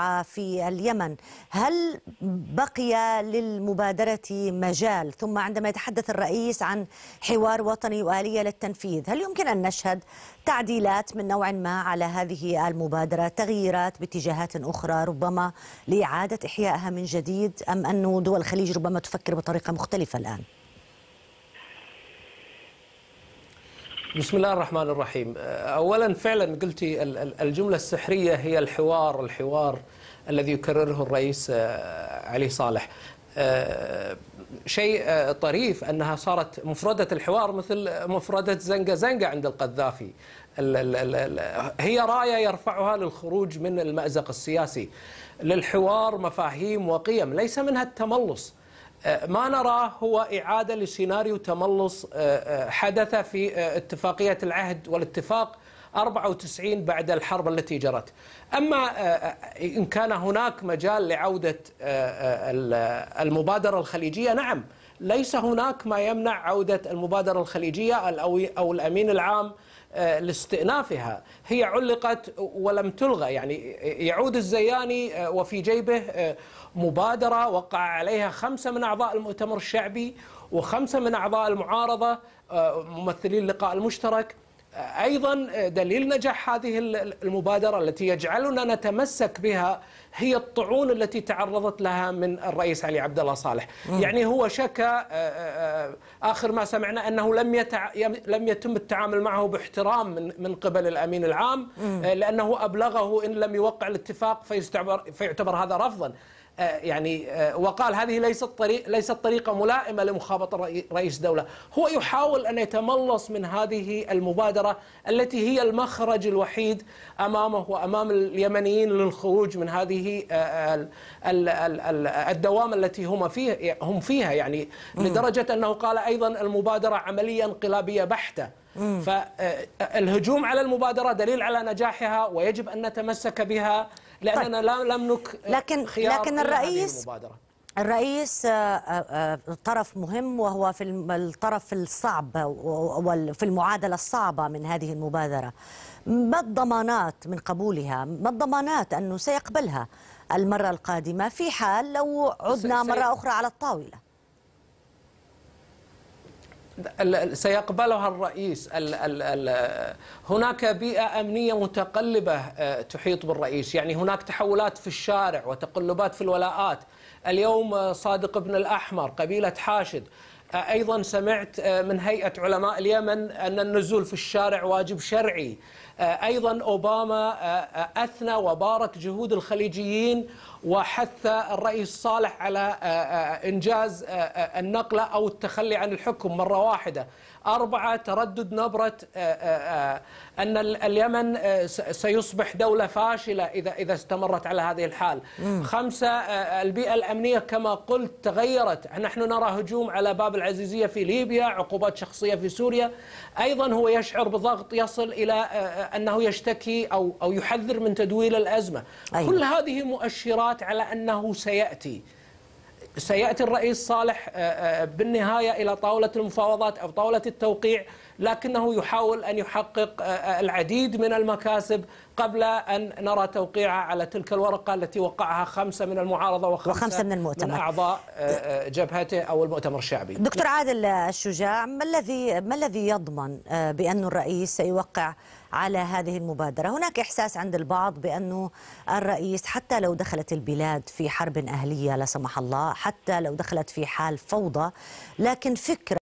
آه، في اليمن هل بقي للمبادرة مجال ثم عندما يتحدث الرئيس عن حوار وطني وآلية للتنفيذ هل يمكن أن نشهد تعديلات من نوع ما على هذه المبادرة تغييرات باتجاهات أخرى ربما لإعادة إحيائها من جديد أم أن دول الخليج ربما تفكر بطريقة مختلفة الآن؟ بسم الله الرحمن الرحيم آه، أولا فعلا قلتي الجملة السحرية هي الحوار الحوار الذي يكرره الرئيس آه، علي صالح آه، شيء طريف أنها صارت مفردة الحوار مثل مفردة زنقة زنقة عند القذافي هي راية يرفعها للخروج من المأزق السياسي للحوار مفاهيم وقيم ليس منها التملص آه، ما نراه هو إعادة لسيناريو تملص آه، آه، حدث في اتفاقية العهد والاتفاق 94 بعد الحرب التي جرت أما إن كان هناك مجال لعودة المبادرة الخليجية نعم ليس هناك ما يمنع عودة المبادرة الخليجية أو الأمين العام آه، لاستئنافها هي علقت ولم تلغى يعني يعود الزياني آه، وفي جيبه آه، مبادرة وقع عليها خمسة من أعضاء المؤتمر الشعبي وخمسة من أعضاء المعارضة ممثلين اللقاء المشترك ايضا دليل نجاح هذه المبادره التي يجعلنا نتمسك بها هي الطعون التي تعرضت لها من الرئيس علي عبد الله صالح، مم. يعني هو شكى آه، آه، آه، اخر ما سمعنا انه لم يتع... لم يتم التعامل معه باحترام من من قبل الامين العام مم. لانه ابلغه ان لم يوقع الاتفاق فيستعبر فيعتبر هذا رفضا. آه، يعني آه، وقال هذه ليست طريق ليست طريقه ملائمه لمخابطه رئيس دوله، هو يحاول ان يتملص من هذه المبادره التي هي المخرج الوحيد امامه وامام اليمنيين للخروج من هذه آه، الدوامه التي هم فيه هم فيها يعني لدرجه انه قال ايضا المبادره عمليه انقلابيه بحته. فالهجوم على المبادره دليل على نجاحها ويجب ان نتمسك بها لاننا طيب. لم نك لكن لكن الرئيس الرئيس آه، آه، آه، طرف مهم وهو في الطرف الصعب وفي المعادلة الصعبة من هذه المبادرة ما الضمانات من قبولها ما الضمانات أنه سيقبلها المرة القادمة في حال لو عدنا مرة أخرى على الطاولة سيقبلها الرئيس هناك بيئة أمنية متقلبة آه، تحيط بالرئيس يعني هناك تحولات في الشارع وتقلبات في الولاءات اليوم آه، صادق بن الأحمر قبيلة حاشد أيضا سمعت آه، من هيئة علماء اليمن أن النزول في الشارع واجب شرعي آه، أيضا أوباما آه، أثنى وبارك جهود الخليجيين وحث الرئيس صالح على إنجاز النقلة أو التخلي عن الحكم مرة واحدة أربعة تردد نبرة أن اليمن سيصبح دولة فاشلة إذا إذا استمرت على هذه الحال خمسة البيئة الأمنية كما قلت تغيرت نحن نرى هجوم على باب العزيزية في ليبيا عقوبات شخصية في سوريا أيضا هو يشعر بضغط يصل إلى آه، أنه يشتكي أو, أو يحذر من تدويل الأزمة أيوة. كل هذه مؤشرات على أنه سيأتي سيأتي الرئيس صالح آه، آه، بالنهاية إلى طاولة المفاوضات أو طاولة التوقيع لكنه يحاول أن يحقق آه، العديد من المكاسب قبل أن نرى توقيعه على تلك الورقة التي وقعها خمسة من المعارضة وخمسة, وخمسة من المؤتمر من أعضاء جبهته أو المؤتمر الشعبي دكتور عادل الشجاع ما الذي ما الذي يضمن بأن الرئيس سيوقع على هذه المبادرة هناك إحساس عند البعض بأنه الرئيس حتى لو دخلت البلاد في حرب أهلية لا سمح الله حتى لو دخلت في حال فوضى لكن فكرة